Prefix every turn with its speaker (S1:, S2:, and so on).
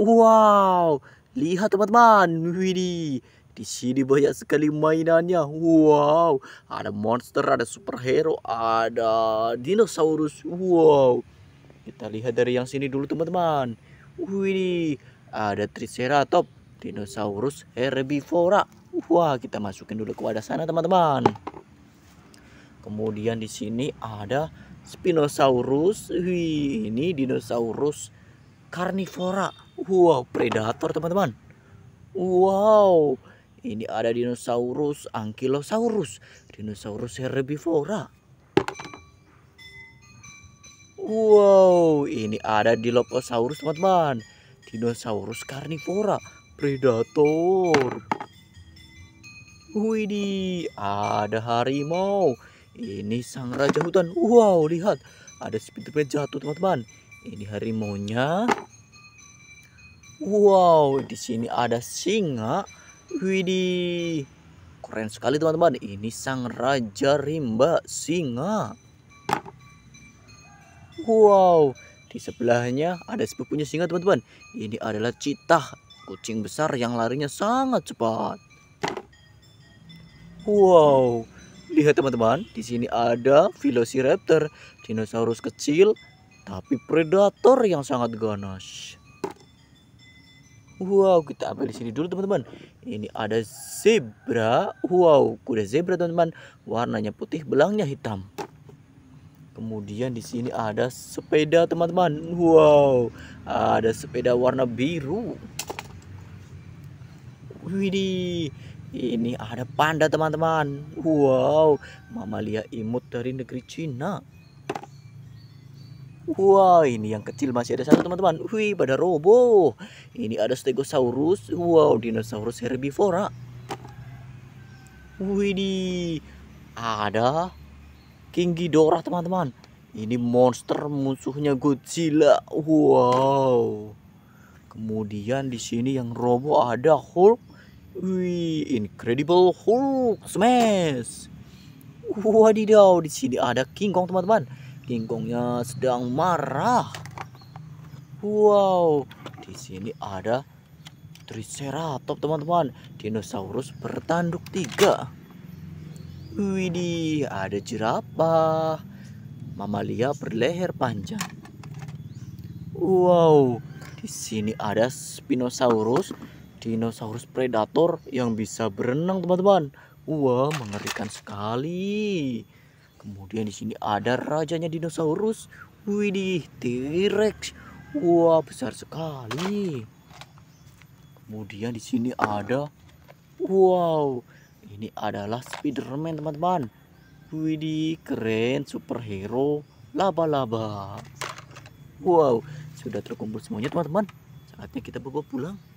S1: Wow, lihat teman-teman. Widih, di sini banyak sekali mainannya. Wow, ada monster, ada superhero, ada dinosaurus. Wow. Kita lihat dari yang sini dulu teman-teman. Widih, ada triceratops, dinosaurus herbivora. Wah, kita masukin dulu ke wadah sana teman-teman. Kemudian di sini ada Spinosaurus. Wih, ini dinosaurus karnivora. Wow, predator teman-teman. Wow, ini ada dinosaurus ankylosaurus, dinosaurus herbivora. Wow, ini ada Dilophosaurus teman-teman. Dinosaurus karnivora, predator. Widih, ada harimau. Ini sang raja hutan. Wow, lihat. Ada speedbird jatuh teman-teman. Ini harimau-nya. Wow, di sini ada singa. Widih, keren sekali teman-teman. Ini sang raja rimba singa. Wow, di sebelahnya ada sepupunya singa teman-teman. Ini adalah cita kucing besar yang larinya sangat cepat. Wow, lihat teman-teman, di sini ada Velociraptor, dinosaurus kecil tapi predator yang sangat ganas. Wow, kita ambil di sini dulu teman-teman. Ini ada zebra. Wow, kuda zebra teman-teman. Warnanya putih, belangnya hitam. Kemudian di sini ada sepeda teman-teman. Wow, ada sepeda warna biru. Widih, ini ada panda teman-teman. Wow, mamalia imut dari negeri Cina. Wah, ini yang kecil masih ada satu teman-teman. Wih, pada robo. Ini ada Stegosaurus. Wow, dinosaurus herbivora. Wih, di ada King Ghidorah teman-teman. Ini monster musuhnya Godzilla. Wow. Kemudian di sini yang robo ada Hulk. Wih, Incredible Hulk smash. Wadidaw, di sini ada King Kong teman-teman Kongnya sedang marah. Wow, di sini ada Triceratops teman-teman. Dinosaurus bertanduk tiga. Widih, ada jerapah. Mamalia berleher panjang. Wow, di sini ada Spinosaurus, dinosaurus predator yang bisa berenang, teman-teman. Wah, mengerikan sekali. Kemudian di sini ada rajanya dinosaurus. Widih, T-Rex. Wah, besar sekali. Kemudian di sini ada wow. Ini adalah Spiderman, teman-teman. Widih, keren superhero laba-laba. Wow, sudah terkumpul semuanya, teman-teman. Saatnya kita bawa pulang.